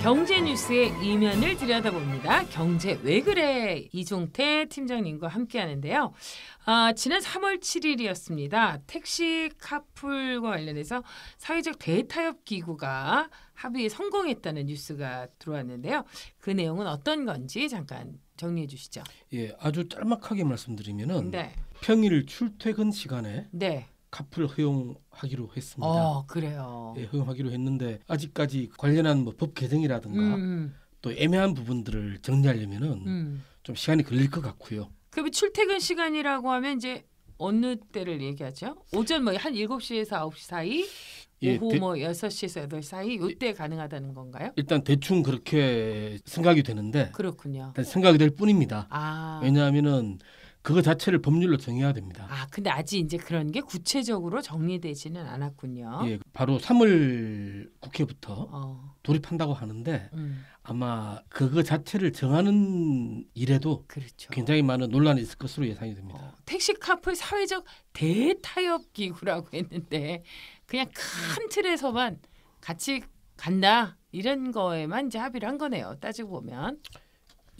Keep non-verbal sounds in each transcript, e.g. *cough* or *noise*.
경제 뉴스의 이면을 들여다봅니다. 경제 왜 그래? 이종태 팀장님과 함께 하는데요. 아, 지난 3월 7일이었습니다. 택시 카풀과 관련해서 사회적 대타협 기구가 합의에 성공했다는 뉴스가 들어왔는데요. 그 내용은 어떤 건지 잠깐 정리해 주시죠. 예, 아주 짤막하게 말씀드리면은 네. 평일 출퇴근 시간에 네. 카풀 허용하기로 했습니다. 어, 그래요. 예, 허용하기로 했는데 아직까지 관련한 뭐법 개정이라든가 음, 음. 또 애매한 부분들을 정리하려면은 음. 좀 시간이 걸릴 것 같고요. 그러 출퇴근 시간이라고 하면 이제 어느 때를 얘기하죠? 오전 뭐한 7시에서 9시 사이 예, 오후 대, 뭐 6시에서 8시 사이 이때 가능하다는 건가요? 일단 대충 그렇게 생각이 되는데 그렇군요. 생각이 될 뿐입니다. 아. 왜냐하면은 그거 자체를 법률로 정해야 됩니다. 아, 근데 아직 이제 그런 게 구체적으로 정리되지는 않았군요. 예, 바로 3월 국회부터 어. 돌입한다고 하는데 음. 아마 그거 자체를 정하는 일에도 그렇죠. 굉장히 많은 논란이 있을 것으로 예상이 됩니다. 어, 택시 카풀 사회적 대타협 기구라고 했는데 그냥 큰 틀에서만 같이 간다 이런 거에만 이제 합의를 한 거네요. 따지고 보면.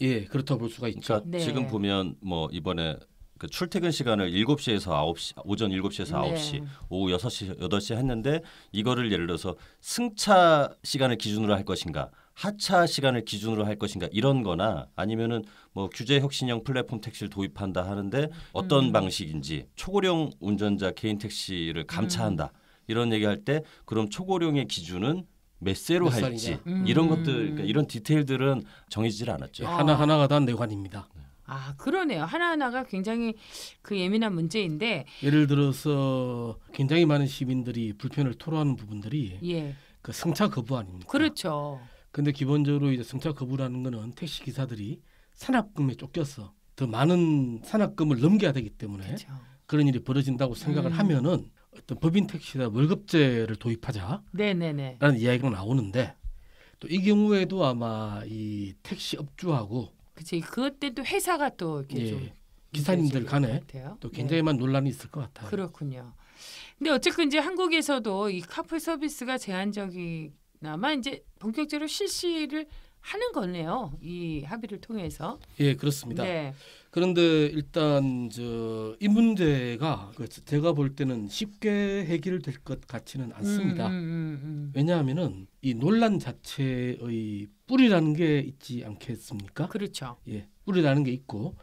예, 그렇다 볼 수가 있죠. 그러니까 네. 지금 보면 뭐 이번에 그 출퇴근 시간을 7시에서 9시 오전 7시에서 9시, 네. 오후 6시 8시 했는데 이거를 예를 들어서 승차 시간을 기준으로 할 것인가 하차 시간을 기준으로 할 것인가 이런 거나 아니면은 뭐 규제 혁신형 플랫폼 택시를 도입한다 하는데 어떤 음. 방식인지 초고령 운전자 개인 택시를 감차한다. 음. 이런 얘기할 때 그럼 초고령의 기준은 몇 세로 몇 할지 음. 이런 것들 그러니까 이런 디테일들은 정해지질 않았죠. 아. 하나 하나가 다 내관입니다. 아 그러네요. 하나 하나가 굉장히 그 예민한 문제인데 예를 들어서 굉장히 많은 시민들이 불편을 토로하는 부분들이 예. 그 승차 거부 아닙니까? 그렇죠. 근데 기본적으로 이제 승차 거부라는 거는 택시 기사들이 산업금에 쫓겨서 더 많은 산업금을 넘겨야 되기 때문에 그렇죠. 그런 일이 벌어진다고 생각을 음. 하면은 어떤 법인 택시나 월급제를 도입하자라는 네네네. 이야기가 나오는데 또 이 경우에도 아마 이 택시 업주하고 그치 그 때또 회사가 또 이렇게 예, 좀 기사님들 간에 또 굉장히 많은 네. 논란이 있을 것 같아요. 그렇군요. 근데 어쨌든 이제 한국에서도 이 카풀 서비스가 제한적이나마 이제 본격적으로 실시를 하는 거네요. 이 합의를 통해서. 예, 그렇습니다. 네. 그런데 일단 저 이 문제가 그 제가 볼 때는 쉽게 해결될 것 같지는 음, 않습니다. 음, 음, 음, 왜냐하면은 이 논란 자체의 뿌리라는 게 있지 않겠습니까? 그렇죠. 예, 뿌리라는 게 있고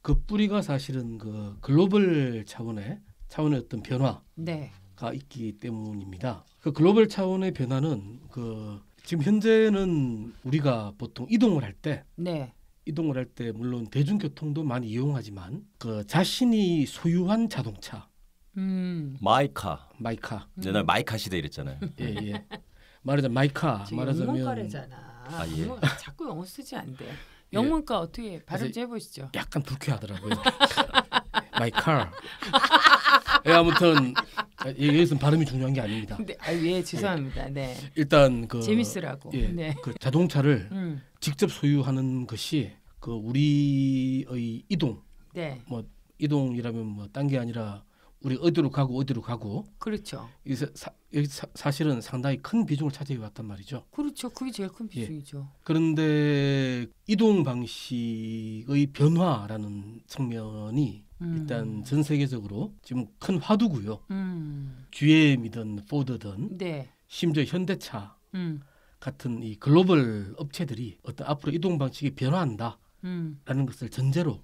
그 뿌리가 사실은 그 글로벌 차원의 차원의 어떤 변화가 네. 있기 때문입니다. 그 글로벌 차원의 변화는 그 지금 현재는 우리가 보통 이동을 할때 네. 이동을 할 때 물론 대중교통도 많이 이용하지만 그 자신이 소유한 자동차 음. 마이카. 마이카. 옛날 마이카 시대 이랬잖아요. 예 예. 말하자면 마이카 말하자면 영문과래잖아. 아, 예. 자꾸 영어 쓰지 안 돼. 예. 영문과 어떻게 발음 해보시죠. 약간 불쾌하더라고요. *laughs* 마이카. 예, 아무튼 여기서 발음이 중요한 게 아닙니다. 네, 아, 예, 죄송합니다. 예. 네. 일단 그 재밌으라고. 예, 네. 그 자동차를 음. 직접 소유하는 것이 그 우리의 이동, 네. 뭐 이동이라면 뭐딴게 아니라 우리 어디로 가고 어디로 가고 그렇죠. 이 사실은 상당히 큰 비중을 차지해 왔단 말이죠. 그렇죠. 그게 제일 큰 예. 비중이죠. 예. 그런데 이동 방식의 변화라는 측면이 음. 일단 전 세계적으로 지금 큰 화두고요. 음. GM이든 포드든 네. 심지어 현대차 음. 같은 이 글로벌 업체들이 어떤 앞으로 이동 방식이 변화한다라는 음. 것을 전제로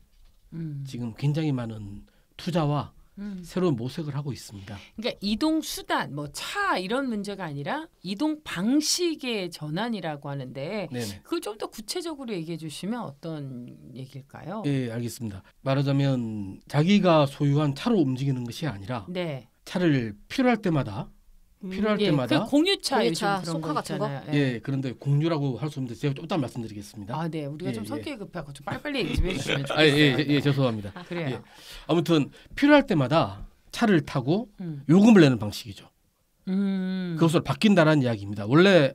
음. 지금 굉장히 많은 투자와 음. 새로운 모색을 하고 있습니다. 그러니까 이동 수단, 뭐 차 이런 문제가 아니라 이동 방식의 전환이라고 하는데 그걸 좀 더 구체적으로 얘기해 주시면 어떤 얘기일까요? 예, 알겠습니다. 말하자면 자기가 소유한 차로 움직이는 것이 아니라 네. 차를 필요할 때마다 필요할 음, 예, 때마다 그 공유차, 공유차 요카 그런 거 같은 거? 예. 예. 그런데 공유라고 할 수 없는데 제가 좀 이따 말씀드리겠습니다. 아, 네. 우리가 예, 좀 예. 성격이 급하고 좀 빨리빨리 얘기해 주시면 좋겠어요. *laughs* 아, 예, 예, 예, 죄송합니다. 아, 그래요. 예. 아무튼 필요할 때마다 차를 타고 음. 요금을 내는 방식이죠. 음. 그것으로 바뀐다라는 이야기입니다. 원래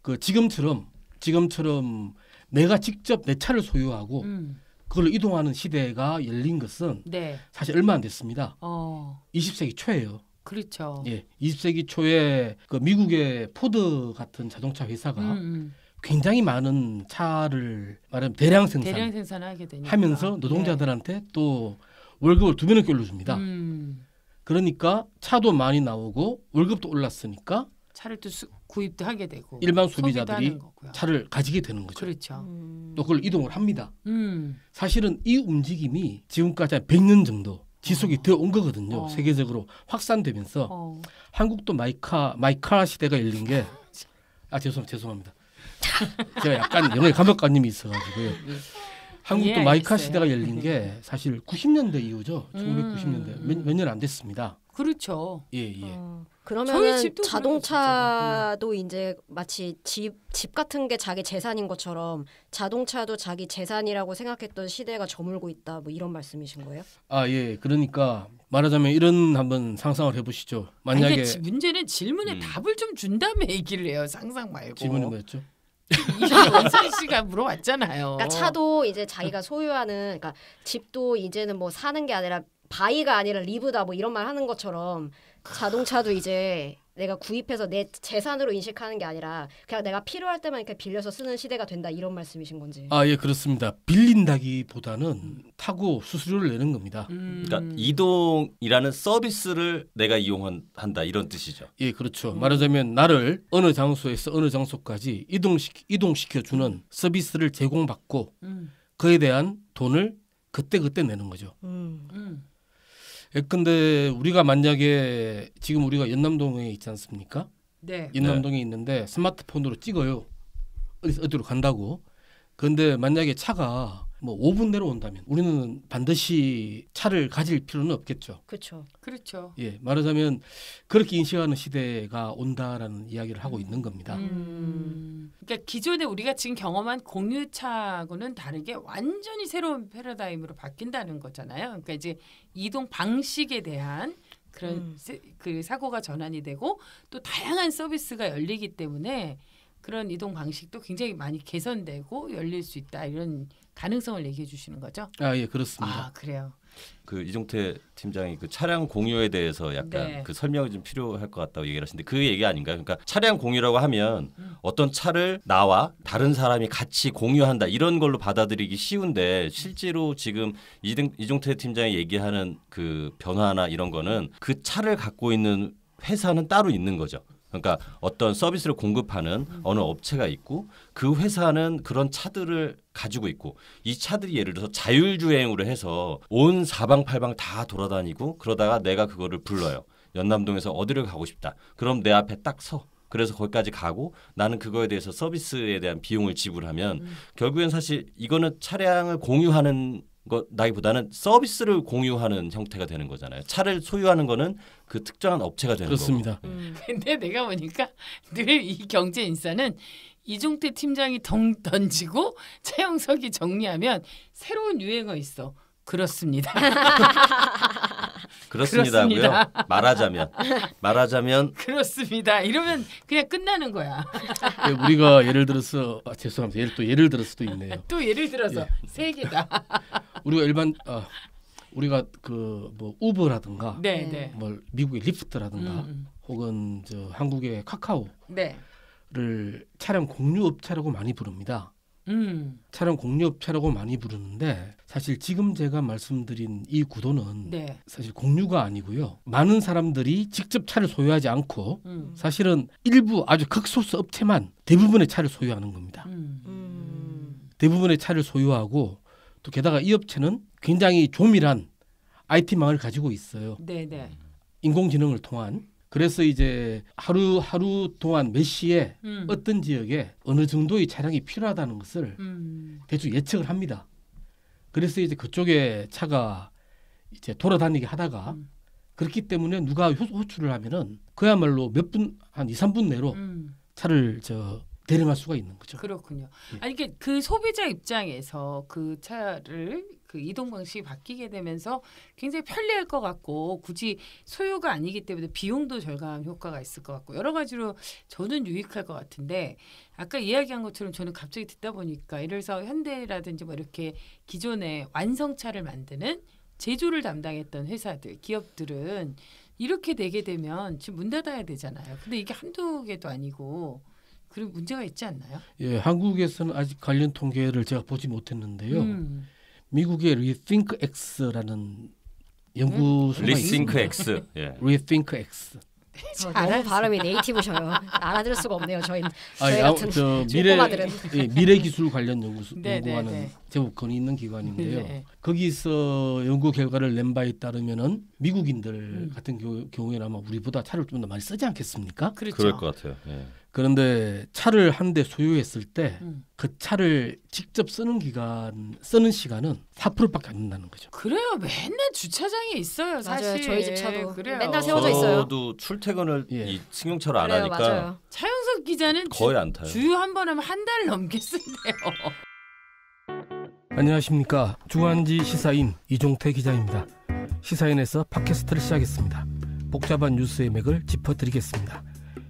그 지금처럼 지금처럼 내가 직접 내 차를 소유하고 음. 그걸 로 이동하는 시대가 열린 것은 네. 사실 얼마 안 됐습니다. 어. 20세기 초예요. 그렇죠. 예, 20세기 초에 그 미국의 포드 같은 자동차 회사가 음, 음. 굉장히 많은 차를 말하면 대량 생산 대량 생산하게 되니까. 하면서 노동자들한테 네. 또 월급을 두 배는 올려줍니다. 음. 그러니까 차도 많이 나오고 월급도 올랐으니까 차를 또 수, 구입도 하게 되고 일반 소비자들이 차를 가지게 되는 거죠. 그렇죠. 음. 또 그걸 이동을 합니다. 음. 사실은 이 움직임이 지금까지 100년 정도 지속이되어온 거거든요. 어. 세계적으로 확산되면서 어. 한국도 마이카 마이카 시대가 열린 게아 *laughs* 죄송 죄송합니다. 제가 약간 영어 감독관님이 있어가지고요. 한국도 예, 마이카 시대가 열린 게 *laughs* 사실 90년대 이후죠. 1990년대 음. 몇년 안 됐습니다. 그렇죠. 예 예. 어. 그러면 자동차도 음. 이제 마치 집, 집 같은 게 자기 재산인 것처럼 자동차도 자기 재산이라고 생각했던 시대가 저물고 있다 뭐 이런 말씀이신 거예요? 아 예, 그러니까 말하자면 이런 한번 상상을 해보시죠. 만약에 아니, 문제는 질문에 음. 답을 좀 준다며 얘기를 해요. 상상 말고 질문이 뭐였죠? 이선 씨가 물어봤잖아요. 그러니까 차도 이제 자기가 소유하는, 그러니까 집도 이제는 뭐 사는 게 아니라 바이가 아니라 리브다 뭐 이런 말 하는 것처럼 자동차도 이제 내가 구입해서 내 재산으로 인식하는 게 아니라 그냥 내가 필요할 때만 이렇게 빌려서 쓰는 시대가 된다 이런 말씀이신 건지. 아 예 그렇습니다. 빌린다기보다는 타고 수수료를 내는 겁니다. 음. 그러니까 이동이라는 서비스를 내가 이용한다 이런 뜻이죠. 예 그렇죠. 음. 말하자면 나를 어느 장소에서 어느 장소까지 이동시 이동시켜 주는 서비스를 제공받고 음. 그에 대한 돈을 그때 그때 내는 거죠. 음. 음. 예컨대 우리가 만약에 지금 우리가 연남동에 있지 않습니까? 네. 연남동에 네. 있는데 스마트폰으로 찍어요. 어디 어디로 간다고. 근데 만약에 차가 뭐 5분 내로 온다면 우리는 반드시 차를 가질 필요는 없겠죠. 그렇죠. 그렇죠. 예, 말하자면 그렇게 인식하는 시대가 온다라는 이야기를 하고 있는 겁니다. 음. 그러니까 기존에 우리가 지금 경험한 공유차하고는 다르게 완전히 새로운 패러다임으로 바뀐다는 거잖아요. 그러니까 이제 이동 방식에 대한 그런 음. 그 사고가 전환이 되고 또 다양한 서비스가 열리기 때문에 그런 이동 방식도 굉장히 많이 개선되고 열릴 수 있다 이런 가능성을 얘기해 주시는 거죠? 아예 그렇습니다. 아 그래요. 그 이종태 팀장이 그 차량 공유에 대해서 약간 네. 그 설명이 좀 필요할 것 같다고 얘기를 하시는데 그 얘기 아닌가요? 그러니까 차량 공유라고 하면 음. 음. 어떤 차를 나와 다른 사람이 같이 공유한다 이런 걸로 받아들이기 쉬운데 음. 실제로 지금 이등, 이종태 팀장이 얘기하는 그 변화나 이런 거는 그 차를 갖고 있는 회사는 따로 있는 거죠. 그러니까 어떤 서비스를 공급하는 어느 업체가 있고 그 회사는 그런 차들을 가지고 있고 이 차들이 예를 들어서 자율주행으로 해서 온 사방팔방 다 돌아다니고 그러다가 내가 그거를 불러요. 연남동에서 어디를 가고 싶다. 그럼 내 앞에 딱 서. 그래서 거기까지 가고 나는 그거에 대해서 서비스에 대한 비용을 지불하면 음. 결국엔 사실 이거는 차량을 공유하는 것나기보다는 서비스를 공유하는 형태가 되는 거잖아요. 차를 소유하는 거는 그 특정한 업체가 되는 그렇습니다. 거고. 음. *laughs* 근데 내가 보니까 늘 이 경제 인싸는 이종태 팀장이 덩 던지고 차영석이 정리하면 새로운 유행어 있어. 그렇습니다. *laughs* 그렇습니다고요. *laughs* 말하자면 말하자면 그렇습니다. 이러면 그냥 끝나는 거야. 예, 우리가 예를 들어서 아, 죄송합니다. 예를 또 예를 들어서도 있네요. 또 예를 들어서 예. 세 개다. *laughs* 우리가 일반 아, 우리가 그 뭐 우버라든가 네, 네. 뭘 네. 뭐 미국의 리프트라든가 음, 음. 혹은 저 한국의 카카오를 네. 차량 공유 업체라고 많이 부릅니다. 음. 차량 공유업체라고 많이 부르는데 사실 지금 제가 말씀드린 이 구도는 네. 사실 공유가 아니고요. 많은 사람들이 직접 차를 소유하지 않고 음. 사실은 일부 아주 극소수 업체만 대부분의 차를 소유하는 겁니다. 음. 음. 대부분의 차를 소유하고 또 게다가 이 업체는 굉장히 조밀한 IT망을 가지고 있어요. 네네. 네. 인공지능을 통한 그래서 이제 하루 하루 동안 몇 시에 음. 어떤 지역에 어느 정도의 차량이 필요하다는 것을 음. 대충 예측을 합니다. 그래서 이제 그쪽에 차가 이제 돌아다니게 하다가 음. 그렇기 때문에 누가 호출을 하면은 그야말로 몇 분 한 2, 3분 내로 음. 차를 저 대림할 수가 있는 거죠. 그렇군요. 예. 아니 그 소비자 입장에서 그 차를 그 이동 방식이 바뀌게 되면서 굉장히 편리할 것 같고 굳이 소유가 아니기 때문에 비용도 절감 효과가 있을 것 같고 여러 가지로 저는 유익할 것 같은데 아까 이야기한 것처럼 저는 갑자기 듣다 보니까 이래서 현대라든지 뭐 이렇게 기존의 완성차를 만드는 제조를 담당했던 회사들 기업들은 이렇게 되게 되면 지금 문 닫아야 되잖아요. 근데 이게 한두 개도 아니고 그리고 문제가 있지 않나요? 예, 한국에서는 아직 관련 통계를 제가 보지 못했는데요. 음. 미국의 Rethink X라는 연구소가 네. Rethink X. 예. Rethink X. 네, 너무 발음이 네이티브셔요. 알아들 수가 없네요. 저희 저희 아 같은 아, 미래 예, 미래 기술 관련 연구 네, 연구하는 제법 권위 있는 기관인데요. 거기서 연구 결과를 낸 바에 따르면은 미국인들 음. 같은 경우에는 아마 우리보다 차를 좀 더 많이 쓰지 않겠습니까? 그렇죠. 그럴것 같아요. 예. 그런데 차를 한 대 소유했을 때그 음. 그 차를 직접 쓰는 기간 쓰는 시간은 4%밖에 안 된다는 거죠. 그래요. 맨날 주차장에 있어요. 사실 맞아요. 저희 집 차도 그래요. 맨날 세워져 있어요. 저도 출퇴근을 예. 이 승용차로 안 하니까 맞아요. 차영석 기자는 거의 안 타요. 주한번 하면 한 달 넘게 쓴대요. *laughs* 안녕하십니까. 주간지 시사인 이종태 기자입니다. 시사인에서 팟캐스트를 시작했습니다. 복잡한 뉴스의 맥을 짚어드리겠습니다.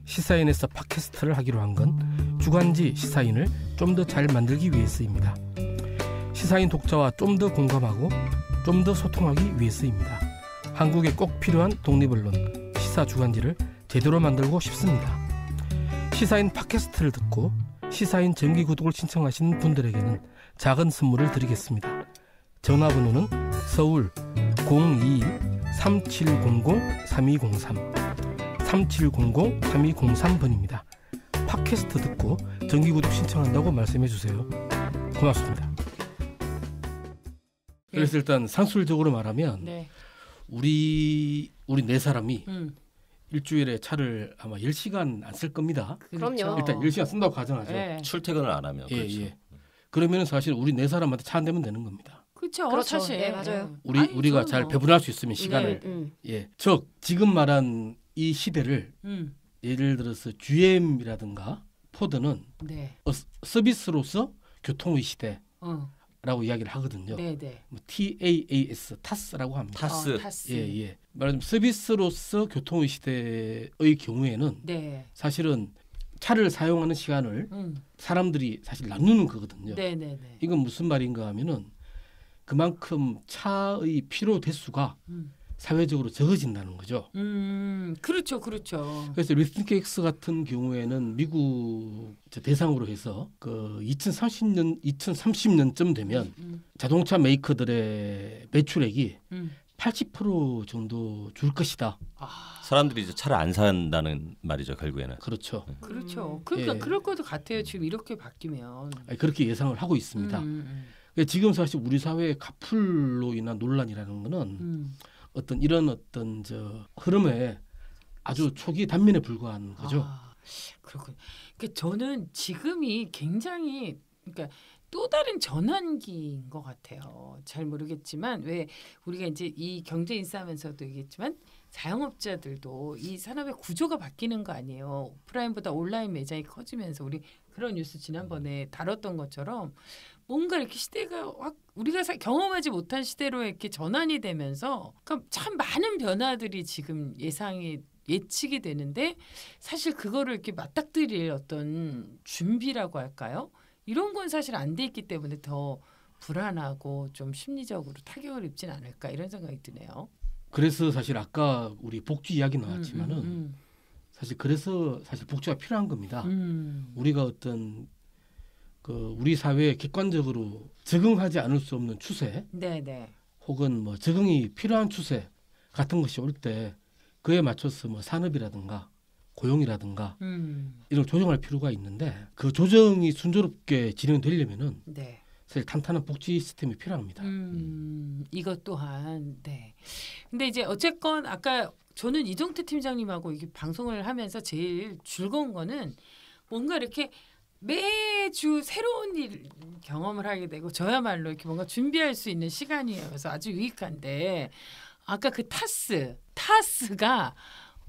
시사인에서 팟캐스트를 하기로 한 건 주간지 시사인을 좀 더 잘 만들기 위해서입니다. 시사인 독자와 좀 더 공감하고 좀 더 소통하기 위해서입니다. 한국에 꼭 필요한 독립언론 시사 주간지를 제대로 만들고 싶습니다. 시사인 팟캐스트를 듣고 시사인 정기 구독을 신청하시는 분들에게는 작은 선물을 드리겠습니다. 전화번호는 서울 022 3700 3203 3700-3203번입니다. 팟캐스트 듣고 정기구독 신청한다고 말씀해 주세요. 고맙습니다. 네. 그래서 일단 상술적으로 말하면 네. 우리 우리 네 사람이 음. 일주일에 차를 아마 10시간 안 쓸 겁니다. 그렇죠. 그럼요. 일단 10시간 쓴다고 가정하죠. 네. 출퇴근을 안 하면. 예, 그렇죠. 예. 그러면 사실 우리 네 사람한테 차안 되면 되는 겁니다. 그렇죠. 그렇죠. 네, 맞아요. 네. 우리 아니, 우리가 잘 뭐. 배분할 수 있으면 시간을 네, 음. 예. 즉 지금 말한 이 시대를 음. 예를 들어서 GM이라든가 포드는 네. 어, 서비스로서 교통의 시대. 어. 라고 이야기를 하거든요. 네네. 네. 뭐 TAAS, 타스라고 합니다. 아, 타스. 어, 예, 예. 말하자면 서비스로서 교통의 시대의 경우에는 네. 사실은 차를 사용하는 시간을 음. 사람들이 사실 나누는 거거든요. 네네네. 네, 네. 이건 무슨 말인가 하면은 그만큼 차의 피로 대수가 음. 사회적으로 적어진다는 거죠. 음, 그렇죠, 그렇죠. 그래서 리스팅 스 같은 경우에는 미국 대상으로 해서 그 2030년 2030년쯤 되면 음, 음. 자동차 메이커들의 매출액이 음. 80% 정도 줄 것이다. 아. 사람들이 이제 차를 안 산다는 말이죠 결국에는. 그렇죠. 네. 그렇죠. 그러니까 예. 그럴 것도 같아요. 지금 이렇게 바뀌면. 그렇게 예상을 하고 있습니다. 음. 음, 음. 그러니까 지금 사실 우리 사회의 가풀로 인한 논란이라는 거는. 어떤 이런 어떤 저 흐름에 아주 초기 단면에 불과한 거죠. 아, 그렇군요. 그러니까 저는 지금이 굉장히 그러니까 또 다른 전환기인 것 같아요. 잘 모르겠지만 왜 우리가 이제 이 경제 인싸하면서도 얘기했지만 자영업자들도 이 산업의 구조가 바뀌는 거 아니에요. 오프라인보다 온라인 매장이 커지면서 우리 그런 뉴스 지난번에 다뤘던 것처럼 뭔가 이렇게 시대가 확 우리가 경험하지 못한 시대로 이렇게 전환이 되면서 그러니까 참 많은 변화들이 지금 예상이 예측이 되는데 사실 그거를 이렇게 맞닥뜨릴 어떤 준비라고 할까요? 이런 건 사실 안 돼 있기 때문에 더 불안하고 좀 심리적으로 타격을 입진 않을까 이런 생각이 드네요. 그래서 사실 아까 우리 복지 이야기 나왔지만은 음, 음, 음. 사실 그래서 사실 복지가 필요한 겁니다. 음. 우리가 어떤 그 우리 사회에 객관적으로 적응하지 않을 수 없는 추세 네네. 혹은 뭐 적응이 필요한 추세 같은 것이 올 때 그에 맞춰서 뭐 산업이라든가 고용이라든가 음. 이런 조정할 필요가 있는데 그 조정이 순조롭게 진행되려면은 네. 사실 탄탄한 복지 시스템이 필요합니다. 음. 음. 이것 또한 네. 근데 이제 어쨌건 아까 저는 이정태 팀장님하고 이게 방송을 하면서 제일 즐거운 거는 뭔가 이렇게 매주 새로운 일 경험을 하게 되고 저야말로 이렇게 뭔가 준비할 수 있는 시간이에요. 그래서 아주 유익한데 아까 그 타스 타스가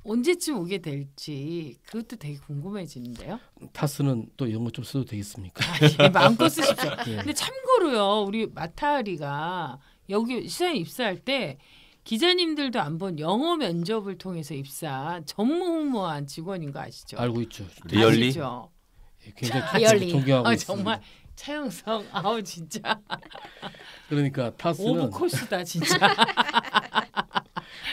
언제쯤 오게 될지 그것도 되게 궁금해지는데요. 타스는 또 영어 좀 써도 되겠습니까? 아, 예, 마음껏 쓰십시오. 예. *laughs* 근데 참고로요, 우리 마타리가 여기 시사에 입사할 때 기자님들도 안본 영어 면접을 통해서 입사 전무후무한 직원인 거 아시죠? 알고 있죠. 리얼리? 아시죠? 예, 굉장히 존경하고 아, 있습니다. 정말 차영성 *laughs* 아우 진짜. 그러니까 타스는 오브코스다 진짜.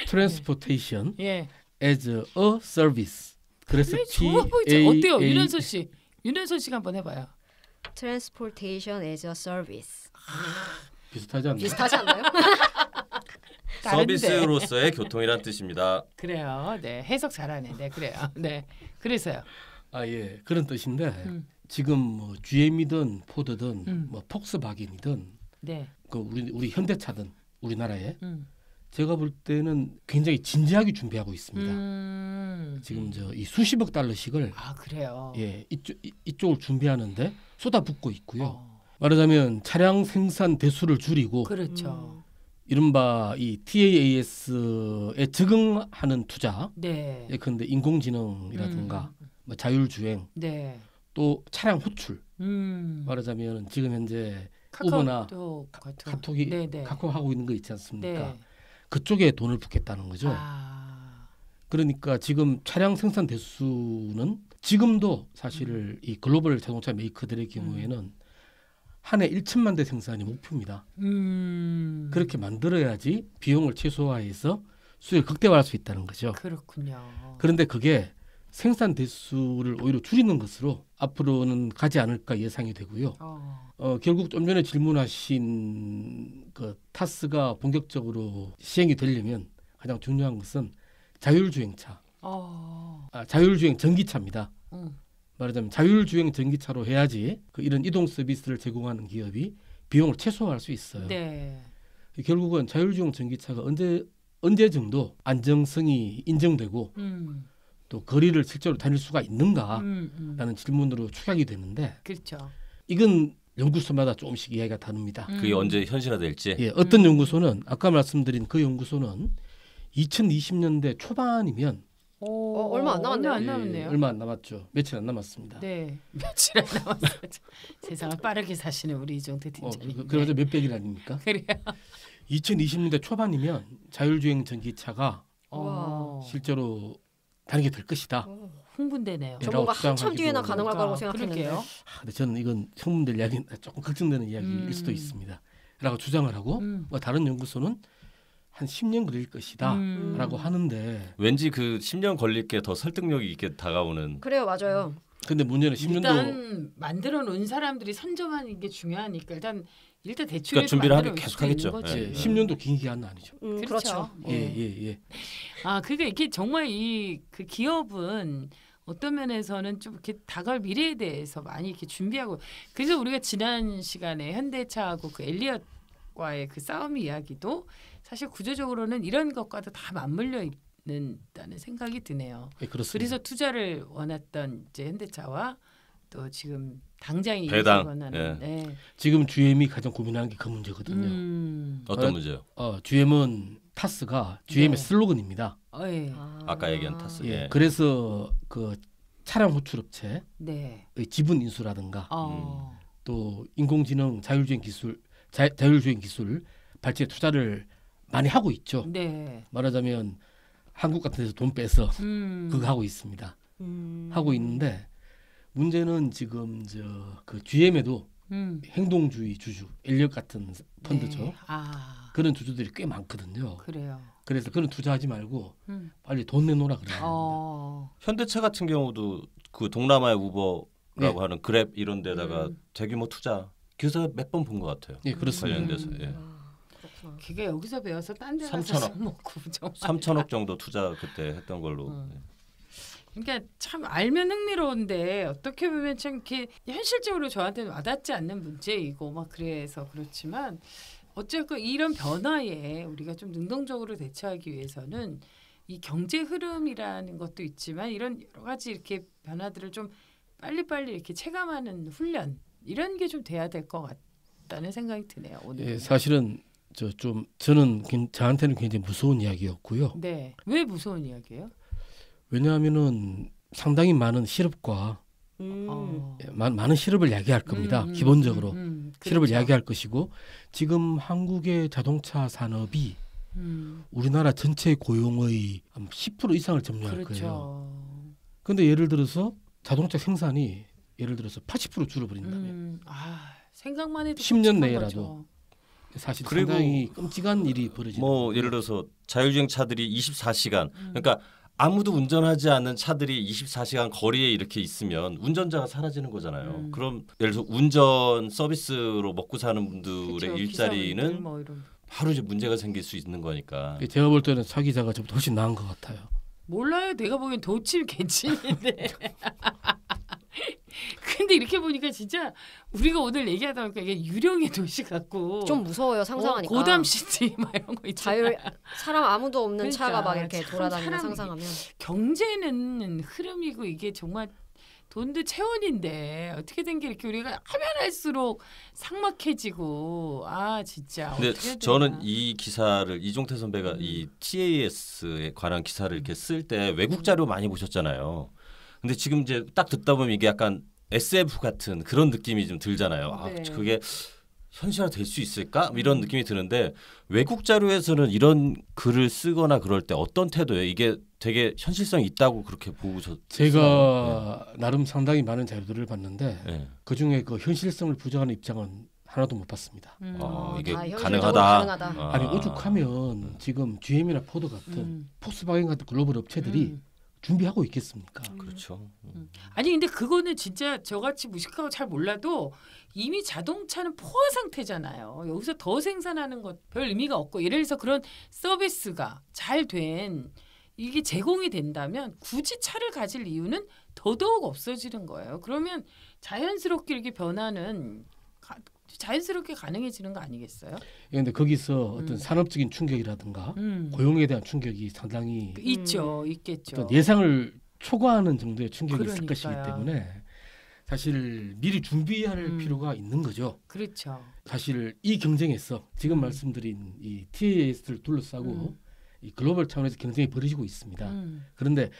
트랜스포테이션 *laughs* 예. as a service. 그래서 T A 어때요 윤현서 씨? 윤현서 씨가 한번 해봐요. Transportation as a service. 아, 비슷하지 않나요? 비슷하지 않나요? *laughs* 서비스로서의 교통이란 뜻입니다. 그래요. 네 해석 잘하네. 네 그래요. 네 그래서요. 아 예, 그런 뜻인데 음. 지금 뭐 GM이든 포드든 음. 뭐 폭스바겐이든 네. 그 우리 우리 현대차든 우리나라에 음. 제가 볼 때는 굉장히 진지하게 준비하고 있습니다. 음. 지금 음. 저이 수십억 달러씩을 아 그래요. 예, 이쪽 이쪽을 준비하는데 쏟아붓고 있고요. 어. 말하자면 차량 생산 대수를 줄이고 그렇죠. 음, 이른바 이 TAAS에 적응하는 투자. 네. 예, 근데 인공지능이라든가 음. 뭐 자율주행, 네. 또 차량 호출. 음. 말하자면 지금 현재 우버나 카톡 이 카톡 하고 있는 거 있지 않습니까? 네. 그쪽에 돈을 붓겠다는 거죠. 아. 그러니까 지금 차량 생산 대수는 지금도 사실을 음. 이 글로벌 자동차 메이커들의 경우에는 음. 한해 1천만 대 생산이 목표입니다. 음. 그렇게 만들어야지 비용을 최소화해서 수요를 극대화할 수 있다는 거죠. 그렇군요. 그런데 그게 생산 대수를 오히려 줄이는 것으로 앞으로는 가지 않을까 예상이 되고요. 어. 어 결국 좀 전에 질문하신 그 타스가 본격적으로 시행이 되려면 가장 중요한 것은 자율주행차. 어. 아, 자율주행 전기차입니다. 음. 말하자면 자율주행 전기차로 해야지 그 이런 이동 서비스를 제공하는 기업이 비용을 최소화할 수 있어요. 네. 결국은 자율주행 전기차가 언제 언제 정도 안정성이 인정되고 음. 또 거리를 실제로 다닐 수가 있는가라는 음, 음. 질문으로 추약이 되는데 그렇죠. 이건 연구소마다 조금씩 이야기가 다릅니다. 음. 그게 언제 현실화될지. 예, 어떤 음. 연구소는 아까 말씀드린 그 연구소는 2020년대 초반이면 오, 어, 얼마 안 남았네요. 얼마 안 남았네요. 예, 얼마 안 남았죠. 며칠 안 남았습니다. 네, *laughs* 며칠 안남았어 세상을 빠르게 사시는 우리 이종태 어, 그, 팀장님. 어, 그러죠 네. 몇백이라니까. 그래요. 2020년대 초반이면 자율주행 전기차가 오. 실제로 다른 게 될 것이다. 오, 어, 흥분되네요. 전문가 한참 뒤에나 가능할 거라고 생각했는데요. 아, 근데 저는 이건 현문될 이야기 조금 걱정되는 이야기일 음. 수도 있습니다.라고 주장을 하고 음. 뭐 다른 연구소는 한 10년 걸릴 것이다라고 음. 하는데 왠지 그 10년 걸릴 게 더 설득력이 있게 다가오는 그래요 맞아요. 음. 근데 문제는 10년도 일단 만들어 놓은 사람들이 선점하는 게 중요하니까 일단 일단 대출 그러니까 준비를 하기 계속 하겠죠. 예, 10년도 긴 기한은 아니죠. 음, 그렇죠. 예예 예, 예. 예. 네. 아, 그게 이게 정말 이 그 기업은 어떤 면에서는 좀 이렇게 다가올 미래에 대해서 많이 이렇게 준비하고 그래서 우리가 지난 시간에 현대차하고 그 엘리엇과의 그 싸움 이야기도 사실 구조적으로는 이런 것과도 다 맞물려 있는다는 생각이 드네요. 네, 그래서 투자를 원했던 이제 현대차와 또 지금 당장 배당 예. 네. 지금 GM이 가장 고민하는 게 그 문제거든요. 음. 어떤 문제요? 어, GM은 어, 타스가 GM의 네. 슬로건입니다. 어, 예. 아. 까 얘기한 타스. 예, 예. 그래서 그 차량 호출업체의 네. 지분 인수라든가 어. 음, 또 인공지능 자율주행 기술 자, 율주행 기술 발전에 투자를 많이 하고 있죠. 네. 말하자면 한국 같은 데서 돈 빼서 음. 그거 하고 있습니다. 음. 하고 있는데 문제는 지금 저 그 GM에도 음. 행동주의 주주, 인력 같은 펀드죠. 네. 아. 그런 주주들이 꽤 많거든요. 그래요. 그래서 그런 투자하지 말고 음. 빨리 돈내놓으 그래요. 어. 현대차 같은 경우도 그 동남아의 우버라고 네. 하는 그랩 이런 데다가 음. 대규모 투자 기사 몇번 본 것 같아요. 예, 그렇습니다. 관련돼서. 예. 음. 그게 여기서 배워서 딴데서 3천억. 먹고 3천억 정도 투자 그때 했던 걸로. 음. 예. 그러니까 참 알면 흥미로운데 어떻게 보면 참 이렇게 현실적으로 저한테는 와닿지 않는 문제이고 막 그래서 그렇지만 어쨌든 이런 변화에 우리가 좀 능동적으로 대처하기 위해서는 이 경제 흐름이라는 것도 있지만 이런 여러 가지 이렇게 변화들을 좀 빨리빨리 이렇게 체감하는 훈련 이런 게 좀 돼야 될 것 같다는 생각이 드네요. 오늘 예, 사실은 저 좀 저는 저한테는 굉장히 무서운 이야기였고요. 네, 왜 무서운 이야기예요? 왜냐하면은 상당히 많은 시럽과 음. 어. 예, 마, 많은 시럽을 야기할 겁니다. 음, 음 기본적으로 음, 음. 그렇죠. 시럽을 그렇죠. 야기할 것이고 지금 한국의 자동차 산업이 음. 우리나라 전체 고용의 10% 이상을 점유할 그렇죠. 거예요. 근데 예를 들어서 자동차 생산이 예를 들어서 80% 줄어버린다면 아, 생각만 해도 10년 내라도 에 사실 그 상당히 끔찍한 일이 벌어지뭐 예를 들어서 자율주행 차들이 24시간 음. 그러니까 아무도 운전하지 않는 차들이 24시간 거리에 이렇게 있으면 운전자가 사라지는 거잖아요. 음. 그럼 예를 들어 운전 서비스로 먹고 사는 분들의 그쵸, 일자리는 뭐 바로 이제 문제가 생길 수 있는 거니까. 제가 볼 때는 차 기사가 좀 훨씬 나은 것 같아요. 몰라요. 내가 보기엔 도침 개친인데. *laughs* *laughs* 근데 이렇게 보니까 진짜 우리가 오늘 얘기하다 보니까 이게 유령의 도시 같고 좀 무서워요 어, 상상하니까 어, 고담 시티 *laughs* 막 이런 거 있잖아. 자율 사람 아무도 없는 그러니까, 차가 막 이렇게 돌아다니는 상상하면 경제는 흐름이고 이게 정말 돈도 체온인데 어떻게 된 게 이렇게 우리가 하면 할수록 삭막해지고 아 진짜. 근데 저는 이 기사를 이종태 선배가 음. 이 TAS에 관한 기사를 이렇게 쓸 때 외국 자료 많이 보셨잖아요. 근데 지금 이제 딱 듣다 보면 이게 약간 SF 같은 그런 느낌이 좀 들잖아요. 아, 네. 그게 현실화 될 수 있을까? 이런 느낌이 드는데 외국 자료에서는 이런 글을 쓰거나 그럴 때 어떤 태도예요? 이게 되게 현실성이 있다고 그렇게 보셨어요? 제가 네. 나름 상당히 많은 자료들을 봤는데 네. 그중에 그 현실성을 부정하는 입장은 하나도 못 봤습니다. 음. 아, 아 이게 가능하다. 가능하다. 아. 니 오죽하면 지금 GM이나 포드 같은 음. 폭스바겐 같은 글로벌 업체들이 음. 준비하고 있겠습니까? 음. 그렇죠. 음. 음. 아니 근데 그거는 진짜 저같이 무식하고 잘 몰라도 이미 자동차는 포화 상태잖아요. 여기서 더 생산하는 것 별 의미가 없고 예를 들어서 그런 서비스가 잘 된 이게 제공이 된다면 굳이 차를 가질 이유는 더더욱 없어지는 거예요. 그러면 자연스럽게 이렇게 변화는 자연스럽게 가능해지는 거 아니겠어요? 그런데 예, 거기서 음. 어떤 음. 산업적인 충격이라든가 음. 고용에 대한 충격이 상당히 그, 있죠, 음. 있겠죠. 예상을 초과하는 정도의 충격이 그러니까요. 있을 것이기 때문에 사실 미리 준비할 음. 필요가 있는 거죠. 그렇죠. 사실 이 경쟁에서 지금 음. 말씀드린 이 TAS를 둘러싸고 이 글로벌 차원에서 경쟁이 벌어지고 있습니다. 그런데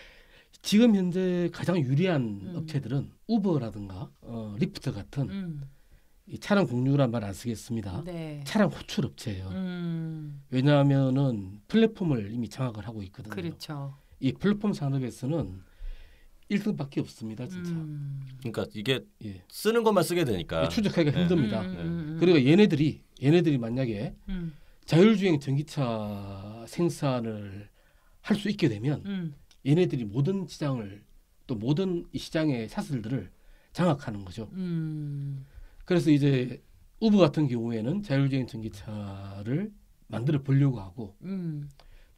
지금 현재 가장 유리한 업체들은 우버라든가 어, 리프트 같은 이 차량 공유란 말 안 쓰겠습니다. 네. 차량 호출 업체예요. 음. 왜냐하면은 플랫폼을 이미 장악을 하고 있거든요. 그렇죠. 이 플랫폼 산업에서는 1등밖에 없습니다, 진짜. 음. 그러니까 이게 예. 쓰는 것만 쓰게 되니까 예, 추적하기가 네. 힘듭니다. 음, 음, 네. 음. 그리고 얘네들이 얘네들이 만약에 음. 자율주행 전기차 생산을 할 수 있게 되면 얘네들이 모든 시장을 또 모든 시장의 사슬들을 장악하는 거죠. 음. 그래서 이제 우버 같은 경우에는 자율주행 전기차를 만들어 보려고 하고 음.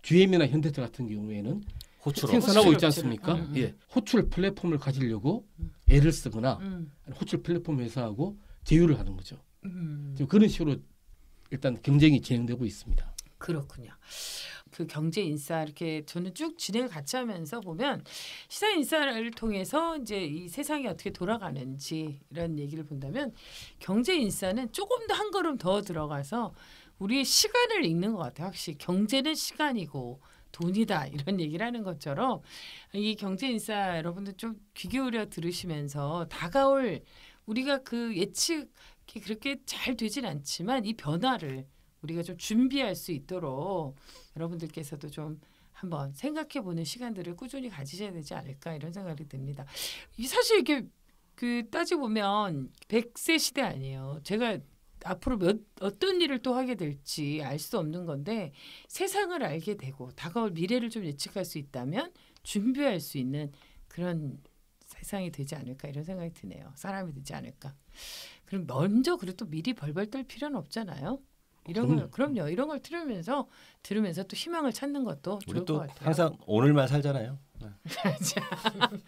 GM이나 현대차 같은 경우에는 호출 생산하고 있지 않습니까? 음, 음, 예, 호출 플랫폼을 가지려고 음. 애를 쓰거나 음. 호출 플랫폼 회사하고 제휴를 하는 거죠. 지금 그런 식으로 일단 경쟁이 진행되고 있습니다. 그렇군요. 그 경제 인싸 이렇게 저는 쭉 진행을 같이 하면서 보면 시사 인사를 통해서 이제 이 세상이 어떻게 돌아가는지 이런 얘기를 본다면 경제 인사는 조금 더 한 걸음 더 들어가서 우리의 시간을 읽는 것 같아요. 확실히 경제는 시간이고 돈이다 이런 얘기를 하는 것처럼 이 경제 인싸 여러분들 좀 귀 기울여 들으시면서 다가올 우리가 그 예측이 그렇게 잘 되진 않지만 이 변화를 우리가 좀 준비할 수 있도록 여러분들께서도 좀 한번 생각해 보는 시간들을 꾸준히 가지셔야 되지 않을까 이런 생각이 듭니다. 이 사실 이게 그따지 보면 백세 시대 아니에요. 제가 앞으로 몇 어떤 일을 또 하게 될지 알 수 없는 건데 세상을 알게 되고 다가올 미래를 좀 예측할 수 있다면 준비할 수 있는 그런 세상이 되지 않을까 이런 생각이 드네요. 사람이 되지 않을까. 그럼 먼저 그래도 미리 벌벌 떨 필요는 없잖아요. 이런 걸 그럼요. 이런 걸 들으면서 들으면서 또 희망을 찾는 것도 좋을 것 같아요. 항상 오늘만 살잖아요. 네. *laughs*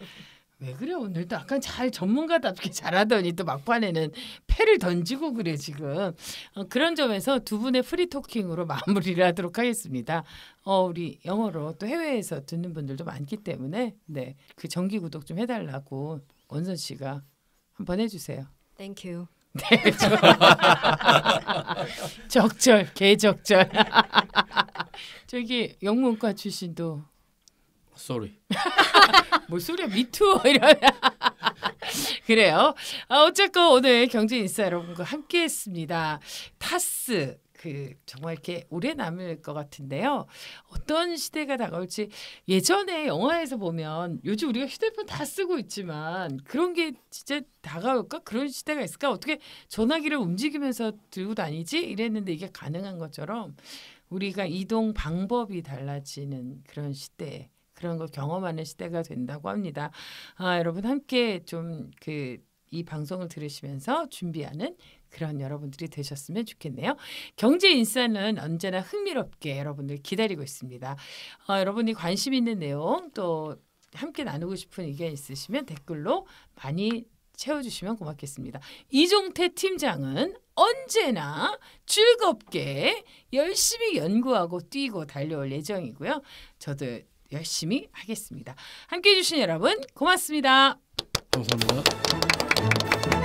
왜 그래 오늘도 아까 잘 전문가답게 잘하더니 또 막판에는 패를 던지고 그래 지금 어, 그런 점에서 두 분의 프리토킹으로 마무리를 하도록 하겠습니다. 어 우리 영어로 또 해외에서 듣는 분들도 많기 때문에 네그 정기 구독 좀 해달라고 원선 씨가 한 번 해주세요. Thank you. 네. *laughs* 적절, 개적절. *laughs* 저기 영문과 출신도. 쏘리. *laughs* 뭐 소리야 미투 이러 그래요. 아, 어쨌건 오늘 경제 인사 여러분과 함께했습니다. 타스 그 정말 이렇게 오래 남을 것 같은데요. 어떤 시대가 다가올지 예전에 영화에서 보면 요즘 우리가 휴대폰 다 쓰고 있지만 그런 게 진짜 다가올까? 그런 시대가 있을까? 어떻게 전화기를 움직이면서 들고 다니지? 이랬는데 이게 가능한 것처럼 우리가 이동 방법이 달라지는 그런 시대 그런 걸 경험하는 시대가 된다고 합니다. 아, 여러분 함께 좀그 이 방송을 들으시면서 준비하는 그런 여러분들이 되셨으면 좋겠네요. 경제 인사는 언제나 흥미롭게 여러분들 기다리고 있습니다. 어, 여러분이 관심 있는 내용 또 함께 나누고 싶은 의견 있으시면 댓글로 많이 채워주시면 고맙겠습니다. 이종태 팀장은 언제나 즐겁게 열심히 연구하고 뛰고 달려올 예정이고요. 저도 열심히 하겠습니다. 함께 해주신 여러분 고맙습니다. 감사합니다. Thank you.